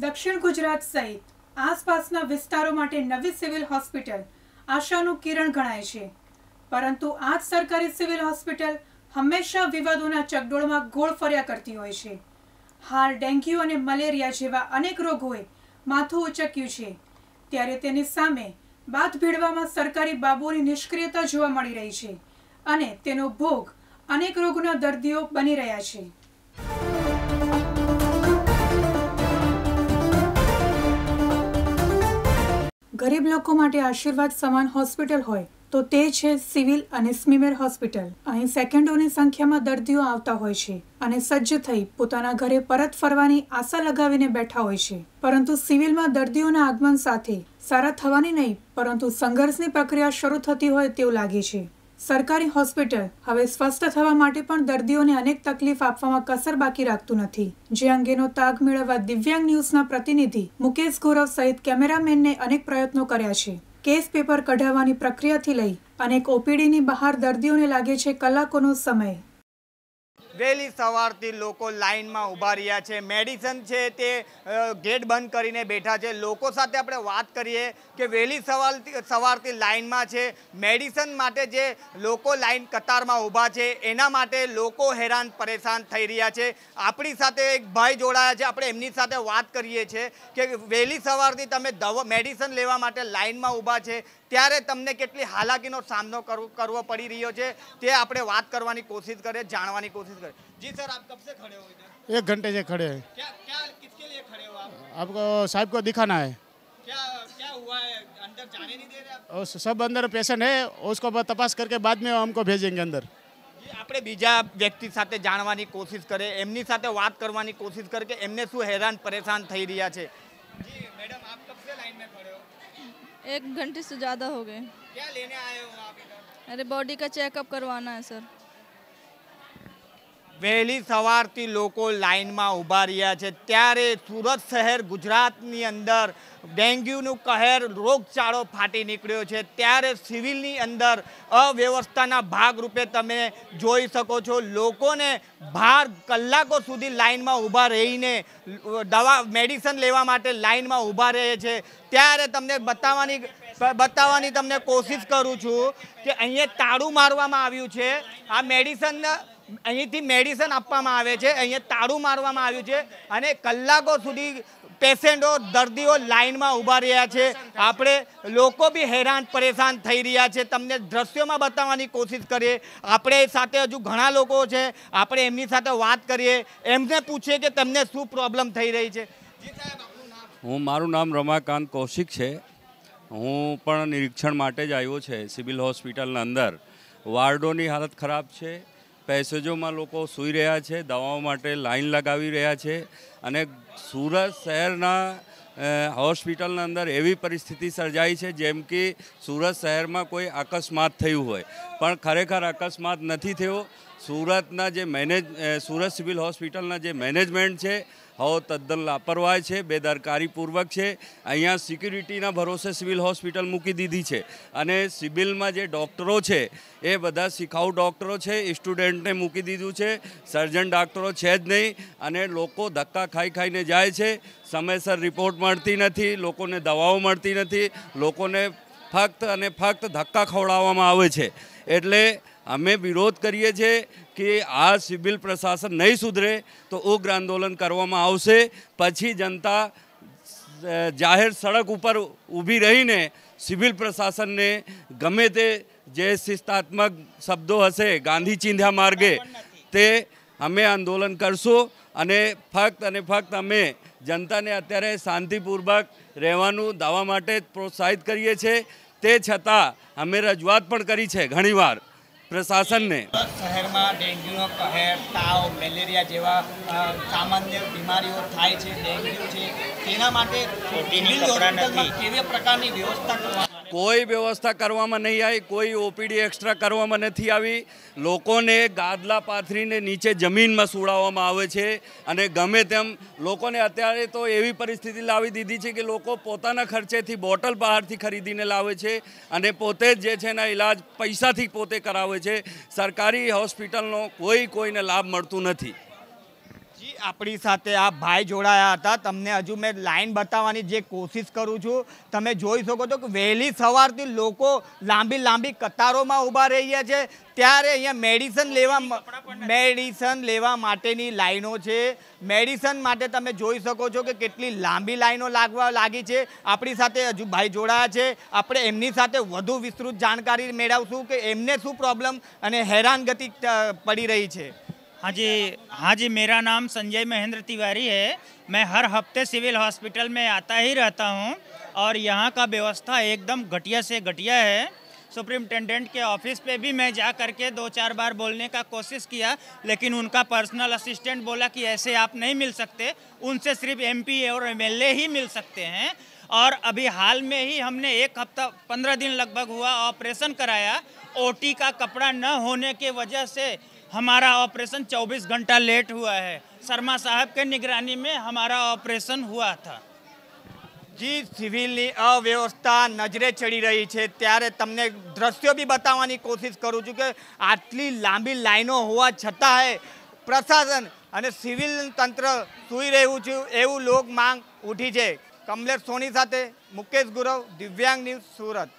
દક્ષિણ ગુજરાત સહિત આસપાસના વિસ્તારો માટે નવી સિવિલ હોસ્પિટલ આશાનું કિરણ ગણાય છે પરંતુ આ જ સરકારી સિવિલ હોસ્પિટલ હંમેશા વિવાદોના ચગડોળમાં ગોળ ફર્યા કરતી હોય છે હાલ ડેન્ગ્યુ અને મલેરિયા જેવા અનેક રોગોએ માથું ઉચક્યું છે ત્યારે તેની સામે બાદ ભીડવામાં સરકારી બાબુઓની નિષ્ક્રિયતા જોવા મળી રહી છે અને તેનો ભોગ અનેક રોગના દર્દીઓ બની રહ્યા છે ગરીબ લોકો માટે આશીર્વાદ સમાન હોસ્પિટલ હોય તો તે છે સિવિલ અને સ્મીમેર હોસ્પિટલ અહીં સેકન્ડોની સંખ્યામાં દર્દીઓ આવતા હોય છે અને સજ્જ થઈ પોતાના ઘરે પરત ફરવાની આશા લગાવીને બેઠા હોય છે પરંતુ સિવિલમાં દર્દીઓના આગમન સાથે સારા થવાની નહીં પરંતુ સંઘર્ષની પ્રક્રિયા શરૂ થતી હોય તેવું લાગે છે સરકારી હોસ્પિટલ હવે સ્વસ્થ થવા માટે પણ દર્દીઓને અનેક તકલીફ આપવામાં કસર બાકી રાખતું નથી જે અંગેનો તાગ મેળવવા દિવ્યાંગ ન્યૂઝના પ્રતિનિધિ મુકેશ ગૌરવ સહિત કેમેરામેનને અનેક પ્રયત્નો કર્યા છે કેસ પેપર કઢાવવાની પ્રક્રિયાથી લઈ અનેક ઓપીડીની બહાર દર્દીઓને લાગે છે કલાકોનો સમય વહેલી સવારથી લોકો લાઇનમાં ઊભા રહ્યા છે મેડિસન છે તે ગેટ બંધ કરીને બેઠા છે લોકો સાથે આપણે વાત કરીએ કે વહેલી સવારથી સવારથી લાઇનમાં છે મેડિસન માટે જે લોકો લાઇન કતારમાં ઊભા છે એના માટે લોકો હેરાન પરેશાન થઈ રહ્યા છે આપણી સાથે એક ભાઈ જોડાયા છે આપણે એમની સાથે વાત કરીએ છીએ કે વહેલી સવારથી તમે દવા મેડિસન લેવા માટે લાઇનમાં ઊભા છે ત્યારે તમને કેટલી હાલાકીનો સામનો કરવો કરવો પડી રહ્યો છે તે આપણે વાત કરવાની કોશિશ કરીએ જાણવાની કોશિશ કરીએ જી સર આપ કબ ખડે હો इधर एक घंटे से खड़े हैं क्या क्या किसके लिए खड़े हो आप आपको साहब को दिखाना है क्या क्या हुआ है अंदर जाने नहीं दे रहे आप और सब अंदर पेशेंट है उसको तपास करके बाद में हमको भेजेंगे આપણે બીજા વ્યક્તિ સાથે જાણવાની કોશિશ કરે એમની સાથે વાત કરવાની કોશિશ કરે કે એમને શું હેરાન પરેશાન થઈ રહ્યા છે જી મેડમ આપ કબ લાઈન મે ખડે હો एक घंटे से ज़्यादा हो गए क्या लेने आए हो आप इधर अरे बॉडी का चेकअप करवाना है सर વહેલી સવારથી લોકો લાઇનમાં ઊભા રહ્યા છે ત્યારે સુરત શહેર ગુજરાતની અંદર ડેન્ગ્યુનું કહેર રોગચાળો ફાટી નીકળ્યો છે ત્યારે સિવિલની અંદર અવ્યવસ્થાના ભાગરૂપે તમે જોઈ શકો છો લોકોને ભાર કલાકો સુધી લાઇનમાં ઊભા રહીને દવા મેડિસન લેવા માટે લાઇનમાં ઊભા રહે છે ત્યારે તમને બતાવવાની બતાવવાની તમને કોશિશ કરું છું કે અહીંયા તાળું મારવામાં આવ્યું છે આ મેડિસન અહીંથી મેડિસિન આપવામાં આવે છે અહીંયા તાળું મારવામાં આવ્યું છે અને કલાકો સુધી પેશન્ટો દર્દીઓ લાઇનમાં ઊભા રહ્યા છે આપણે લોકો બી હેરાન પરેશાન થઈ રહ્યા છે તમને દ્રશ્યોમાં બતાવવાની કોશિશ કરીએ આપણે સાથે હજુ ઘણા લોકો છે આપણે એમની સાથે વાત કરીએ એમને પૂછીએ કે તમને શું પ્રોબ્લેમ થઈ રહી છે હું મારું નામ રમાકાંત કૌશિક છે હું પણ નિરીક્ષણ માટે જ આવ્યો છે સિવિલ હોસ્પિટલના અંદર વાર્ડોની હાલત ખરાબ છે પેસેજોમાં લોકો સૂઈ રહ્યા છે દવાઓ માટે લાઈન લગાવી રહ્યા છે અને સુરત શહેરના હોસ્પિટલના અંદર એવી પરિસ્થિતિ સર્જાઈ છે જેમ કે સુરત શહેરમાં કોઈ અકસ્માત થયું હોય પણ ખરેખર અકસ્માત નથી થયો સુરતના જે મેનેજ સુરત સિવિલ હોસ્પિટલના જે મેનેજમેન્ટ છે હવે તદ્દન લાપરવાહી છે બેદરકારીપૂર્વક છે અહીંયા સિક્યુરિટીના ભરોસે સિવિલ હોસ્પિટલ મૂકી દીધી છે અને સિવિલમાં જે ડૉક્ટરો છે એ બધા શિખાઉ ડૉક્ટરો છે સ્ટુડન્ટને મૂકી દીધું છે સર્જન ડૉક્ટરો છે જ નહીં અને લોકો ધક્કા ખાઈ ખાઈને જાય છે સમયસર રિપોર્ટ મળતી નથી લોકોને દવાઓ મળતી નથી લોકોને ફક્ત અને ફક્ત ધક્કા ખવડાવવામાં આવે છે એટલે અમે વિરોધ કરીએ છીએ કે આ સિવિલ પ્રશાસન નહીં સુધરે તો ઉગ્ર આંદોલન કરવામાં આવશે પછી જનતા જાહેર સડક ઉપર ઊભી રહીને સિવિલ પ્રશાસનને ગમે તે જે શિસ્તાત્મક શબ્દો હશે ગાંધી ચિંધ્યા માર્ગે તે અમે આંદોલન કરશું અને ફક્ત અને ફક્ત અમે જનતાને અત્યારે શાંતિપૂર્વક રહેવાનું દાવા માટે પ્રોત્સાહિત કરીએ છીએ તે છતાં અમે રજૂઆત પણ કરી છે ઘણીવાર પ્રશાસનને શહેરમાં ડેન્ગ્યુનો કહેર તાવ મેલેરિયા જેવા સામાન્ય બીમારીઓ થાય છે ડેન્ગ્યુ છે તેના માટે કેવી પ્રકારની વ્યવસ્થા કરવા કોઈ વ્યવસ્થા કરવામાં નહીં આવી કોઈ ઓપીડી એક્સ્ટ્રા કરવામાં નથી આવી લોકોને ગાદલા પાથરીને નીચે જમીનમાં સુડાવવામાં આવે છે અને ગમે તેમ લોકોને અત્યારે તો એવી પરિસ્થિતિ લાવી દીધી છે કે લોકો પોતાના ખર્ચેથી બોટલ બહારથી ખરીદીને લાવે છે અને પોતે જ જે છે એના ઇલાજ પૈસાથી પોતે કરાવે છે સરકારી હોસ્પિટલનો કોઈ કોઈને લાભ મળતું નથી આપણી સાથે આ ભાઈ જોડાયા હતા તમને હજુ મેં લાઈન બતાવવાની જે કોશિશ કરું છું તમે જોઈ શકો છો કે વહેલી સવારથી લોકો લાંબી લાંબી કતારોમાં ઊભા રહ્યા છે ત્યારે અહીંયા મેડિસન લેવા મેડિસન લેવા માટેની લાઈનો છે મેડિસન માટે તમે જોઈ શકો છો કે કેટલી લાંબી લાઈનો લાગવા લાગી છે આપણી સાથે હજુ ભાઈ જોડાયા છે આપણે એમની સાથે વધુ વિસ્તૃત જાણકારી મેળવશું કે એમને શું પ્રોબ્લેમ અને હેરાનગતિ પડી રહી છે हाँ जी हाँ जी मेरा नाम संजय महेंद्र तिवारी है मैं हर हफ्ते सिविल हॉस्पिटल में आता ही रहता हूँ और यहाँ का व्यवस्था एकदम घटिया से घटिया है सुप्रिंटेंडेंट के ऑफिस पे भी मैं जा करके दो चार बार बोलने का कोशिश किया लेकिन उनका पर्सनल असिस्टेंट बोला कि ऐसे आप नहीं मिल सकते उनसे सिर्फ एम और एम ही मिल सकते हैं और अभी हाल में ही हमने एक हफ्ता पंद्रह दिन लगभग हुआ ऑपरेशन कराया ओटी का कपड़ा न होने के वजह से हमारा ऑपरेशन 24 घंटा लेट हुआ है शर्मा साहब के निगरानी में हमारा ऑपरेशन हुआ था જી સિવિલની અવ્યવસ્થા નજરે ચડી રહી છે ત્યારે તમને દ્રશ્યો બી બતાવવાની કોશિશ કરું છું કે આટલી લાંબી લાઈનો હોવા છતાંય પ્રશાસન અને સિવિલ તંત્ર સૂઈ રહ્યું છે એવું લોક માંગ ઉઠી છે કમલેશ સોની સાથે મુકેશ ગુરવ દિવ્યાંગ ન્યૂઝ સુરત